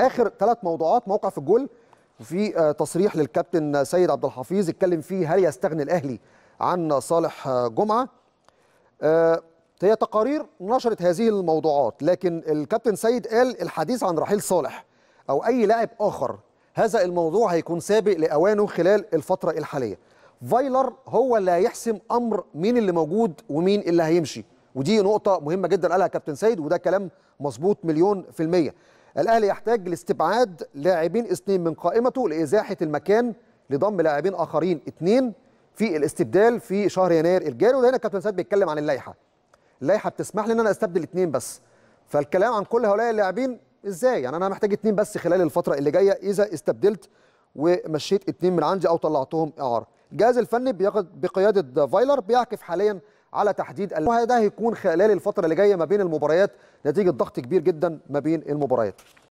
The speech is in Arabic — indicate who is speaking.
Speaker 1: اخر ثلاث موضوعات موقع في الجول في آه، تصريح للكابتن سيد عبد الحفيظ اتكلم فيه هل يستغني الاهلي عن صالح آه، جمعه آه، هي تقارير نشرت هذه الموضوعات لكن الكابتن سيد قال الحديث عن رحيل صالح او اي لاعب اخر هذا الموضوع هيكون سابق لاوانه خلال الفتره الحاليه فايلر هو اللي هيحسم امر مين اللي موجود ومين اللي هيمشي ودي نقطه مهمه جدا قالها كابتن سيد وده كلام مظبوط مليون في الميه الاهلي يحتاج لاستبعاد لاعبين اثنين من قائمته لازاحه المكان لضم لاعبين اخرين اثنين في الاستبدال في شهر يناير الجاري وده هنا كابتن سيد بيتكلم عن اللائحه اللائحه بتسمح لي ان انا استبدل اثنين بس فالكلام عن كل هؤلاء اللاعبين ازاي يعني انا محتاج اثنين بس خلال الفتره اللي جايه اذا استبدلت ومشيت اثنين من عندي او طلعتهم اعاره الجهاز الفني بقياده فايلر بيعكف حاليا على تحديد وهذا هيكون خلال الفتره اللي جايه ما بين المباريات نتيجه ضغط كبير جدا ما بين المباريات